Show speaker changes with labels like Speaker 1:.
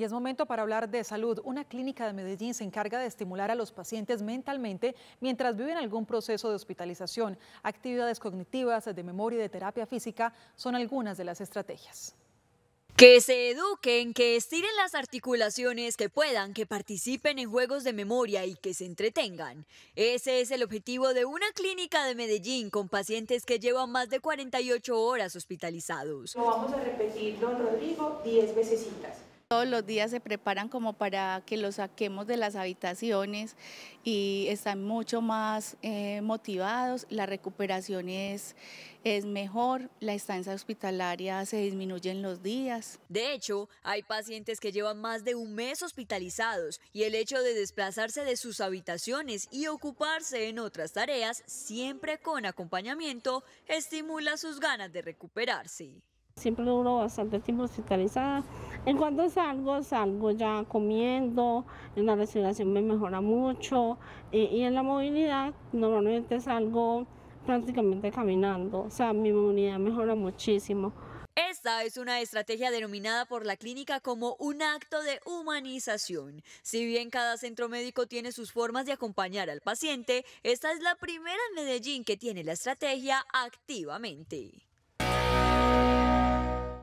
Speaker 1: Y es momento para hablar de salud. Una clínica de Medellín se encarga de estimular a los pacientes mentalmente mientras viven algún proceso de hospitalización. Actividades cognitivas, de memoria y de terapia física son algunas de las estrategias.
Speaker 2: Que se eduquen, que estiren las articulaciones, que puedan, que participen en juegos de memoria y que se entretengan. Ese es el objetivo de una clínica de Medellín con pacientes que llevan más de 48 horas hospitalizados. Lo vamos a don
Speaker 1: Rodrigo, 10 veces.
Speaker 3: Todos los días se preparan como para que los saquemos de las habitaciones y están mucho más eh, motivados, la recuperación es, es mejor, la estancia hospitalaria se disminuye en los días.
Speaker 2: De hecho, hay pacientes que llevan más de un mes hospitalizados y el hecho de desplazarse de sus habitaciones y ocuparse en otras tareas, siempre con acompañamiento, estimula sus ganas de recuperarse.
Speaker 4: Siempre duro bastante tiempo hospitalizada en cuanto salgo, salgo ya comiendo, en la respiración me mejora mucho y, en la movilidad normalmente salgo prácticamente caminando, o sea, mi movilidad mejora muchísimo.
Speaker 2: Esta es una estrategia denominada por la clínica como un acto de humanización. Si bien cada centro médico tiene sus formas de acompañar al paciente, esta es la primera en Medellín que tiene la estrategia activamente.